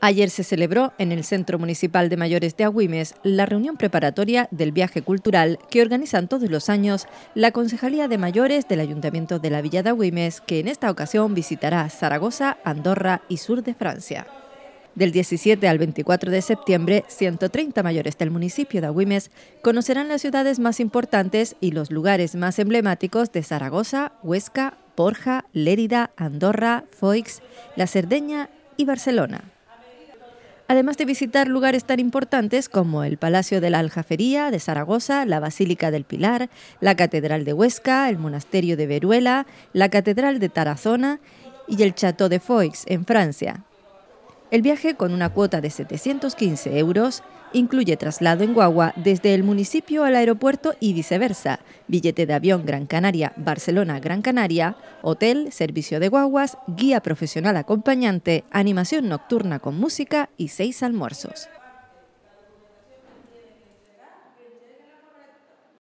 Ayer se celebró en el Centro Municipal de Mayores de Agüimes la reunión preparatoria del viaje cultural que organizan todos los años la Concejalía de Mayores del Ayuntamiento de la Villa de Agüimes, que en esta ocasión visitará Zaragoza, Andorra y sur de Francia. Del 17 al 24 de septiembre, 130 mayores del municipio de Agüimes conocerán las ciudades más importantes y los lugares más emblemáticos de Zaragoza, Huesca, Porja, Lérida, Andorra, Foix, La Cerdeña y Barcelona además de visitar lugares tan importantes como el Palacio de la Aljafería de Zaragoza, la Basílica del Pilar, la Catedral de Huesca, el Monasterio de Veruela, la Catedral de Tarazona y el Château de Foix en Francia, el viaje, con una cuota de 715 euros, incluye traslado en guagua desde el municipio al aeropuerto y viceversa, billete de avión Gran Canaria, Barcelona, Gran Canaria, hotel, servicio de guaguas, guía profesional acompañante, animación nocturna con música y seis almuerzos.